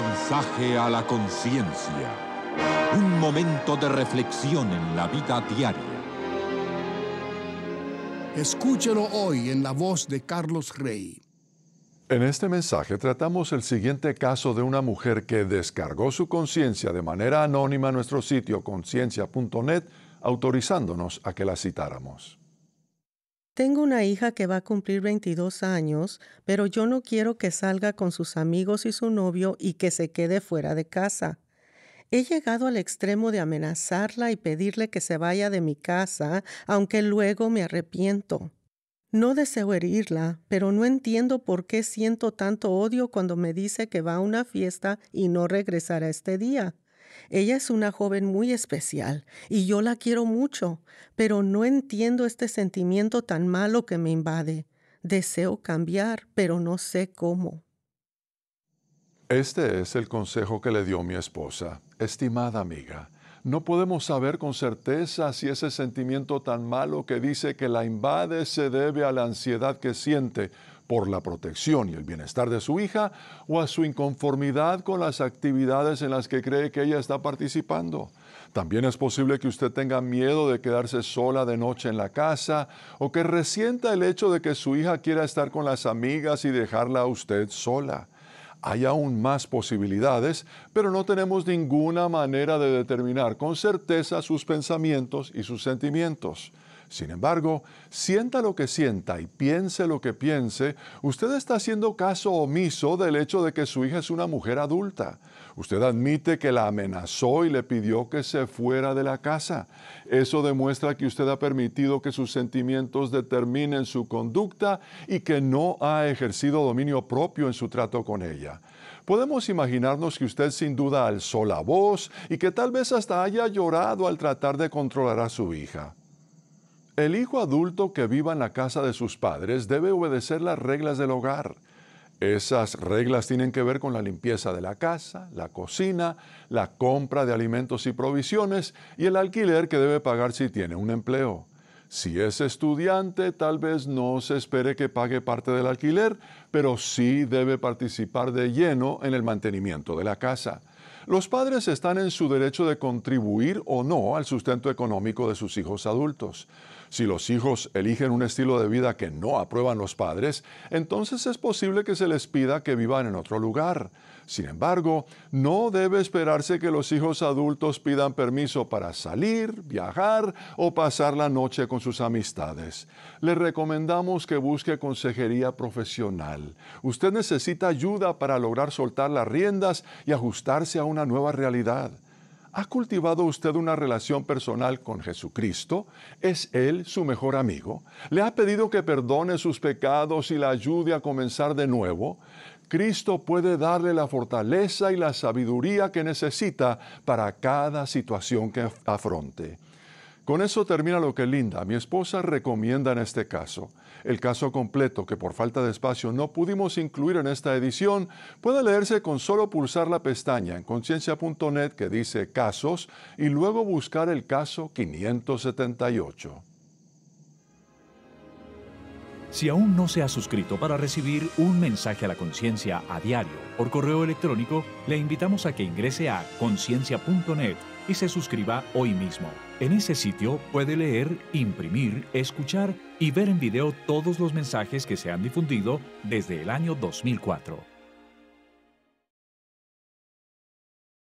Mensaje a la conciencia. Un momento de reflexión en la vida diaria. Escúchelo hoy en la voz de Carlos Rey. En este mensaje tratamos el siguiente caso de una mujer que descargó su conciencia de manera anónima a nuestro sitio conciencia.net, autorizándonos a que la citáramos. Tengo una hija que va a cumplir 22 años, pero yo no quiero que salga con sus amigos y su novio y que se quede fuera de casa. He llegado al extremo de amenazarla y pedirle que se vaya de mi casa, aunque luego me arrepiento. No deseo herirla, pero no entiendo por qué siento tanto odio cuando me dice que va a una fiesta y no regresará este día. Ella es una joven muy especial y yo la quiero mucho, pero no entiendo este sentimiento tan malo que me invade. Deseo cambiar, pero no sé cómo. Este es el consejo que le dio mi esposa. Estimada amiga, no podemos saber con certeza si ese sentimiento tan malo que dice que la invade se debe a la ansiedad que siente por la protección y el bienestar de su hija o a su inconformidad con las actividades en las que cree que ella está participando. También es posible que usted tenga miedo de quedarse sola de noche en la casa o que resienta el hecho de que su hija quiera estar con las amigas y dejarla a usted sola. Hay aún más posibilidades, pero no tenemos ninguna manera de determinar con certeza sus pensamientos y sus sentimientos. Sin embargo, sienta lo que sienta y piense lo que piense, usted está haciendo caso omiso del hecho de que su hija es una mujer adulta. Usted admite que la amenazó y le pidió que se fuera de la casa. Eso demuestra que usted ha permitido que sus sentimientos determinen su conducta y que no ha ejercido dominio propio en su trato con ella. Podemos imaginarnos que usted sin duda alzó la voz y que tal vez hasta haya llorado al tratar de controlar a su hija. El hijo adulto que viva en la casa de sus padres debe obedecer las reglas del hogar. Esas reglas tienen que ver con la limpieza de la casa, la cocina, la compra de alimentos y provisiones y el alquiler que debe pagar si tiene un empleo. Si es estudiante, tal vez no se espere que pague parte del alquiler, pero sí debe participar de lleno en el mantenimiento de la casa. Los padres están en su derecho de contribuir o no al sustento económico de sus hijos adultos. Si los hijos eligen un estilo de vida que no aprueban los padres, entonces es posible que se les pida que vivan en otro lugar. Sin embargo, no debe esperarse que los hijos adultos pidan permiso para salir, viajar o pasar la noche con sus amistades. Le recomendamos que busque consejería profesional. Usted necesita ayuda para lograr soltar las riendas y ajustarse a una nueva realidad. ¿Ha cultivado usted una relación personal con Jesucristo? ¿Es Él su mejor amigo? ¿Le ha pedido que perdone sus pecados y la ayude a comenzar de nuevo? Cristo puede darle la fortaleza y la sabiduría que necesita para cada situación que afronte. Con eso termina lo que Linda, mi esposa, recomienda en este caso. El caso completo, que por falta de espacio no pudimos incluir en esta edición, puede leerse con solo pulsar la pestaña en conciencia.net que dice Casos y luego buscar el caso 578. Si aún no se ha suscrito para recibir un mensaje a la conciencia a diario por correo electrónico, le invitamos a que ingrese a conciencia.net y se suscriba hoy mismo. En ese sitio puede leer, imprimir, escuchar y ver en video todos los mensajes que se han difundido desde el año 2004.